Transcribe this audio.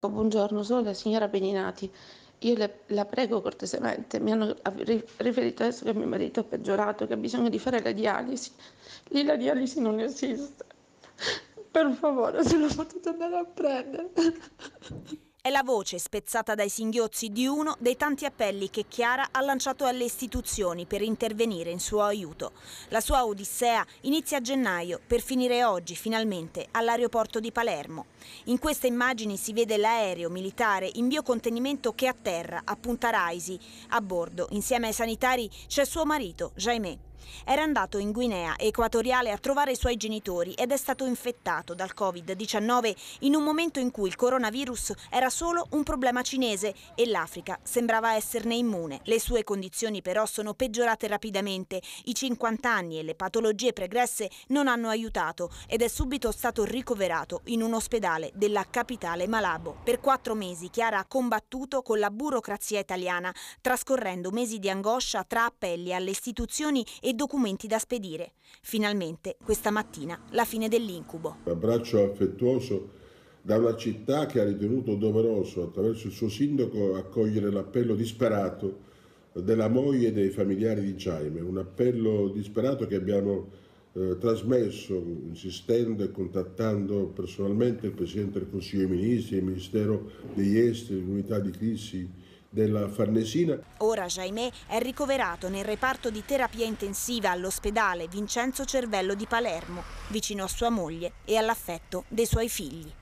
Buongiorno, sono la signora Beninati. Io le, la prego cortesemente, mi hanno riferito adesso che mio marito è peggiorato, che ha bisogno di fare la dialisi. Lì la dialisi non esiste. Per favore, se lo potete andare a prendere. È la voce spezzata dai singhiozzi di uno dei tanti appelli che Chiara ha lanciato alle istituzioni per intervenire in suo aiuto. La sua odissea inizia a gennaio per finire oggi finalmente all'aeroporto di Palermo. In queste immagini si vede l'aereo militare in biocontenimento che atterra a Punta Raisi. A bordo, insieme ai sanitari, c'è suo marito, Jaime. Era andato in Guinea equatoriale a trovare i suoi genitori ed è stato infettato dal Covid-19 in un momento in cui il coronavirus era solo un problema cinese e l'Africa sembrava esserne immune. Le sue condizioni però sono peggiorate rapidamente. I 50 anni e le patologie pregresse non hanno aiutato ed è subito stato ricoverato in un ospedale della capitale Malabo. Per quattro mesi Chiara ha combattuto con la burocrazia italiana, trascorrendo mesi di angoscia tra appelli alle istituzioni e e documenti da spedire. Finalmente, questa mattina, la fine dell'incubo. Un abbraccio affettuoso da una città che ha ritenuto doveroso, attraverso il suo sindaco, accogliere l'appello disperato della moglie e dei familiari di Jaime. Un appello disperato che abbiamo eh, trasmesso, insistendo e contattando personalmente il Presidente del Consiglio dei Ministri, il Ministero degli Esteri, l'Unità di Crisi della Farnesina. Ora Jaime è ricoverato nel reparto di terapia intensiva all'ospedale Vincenzo Cervello di Palermo, vicino a sua moglie e all'affetto dei suoi figli.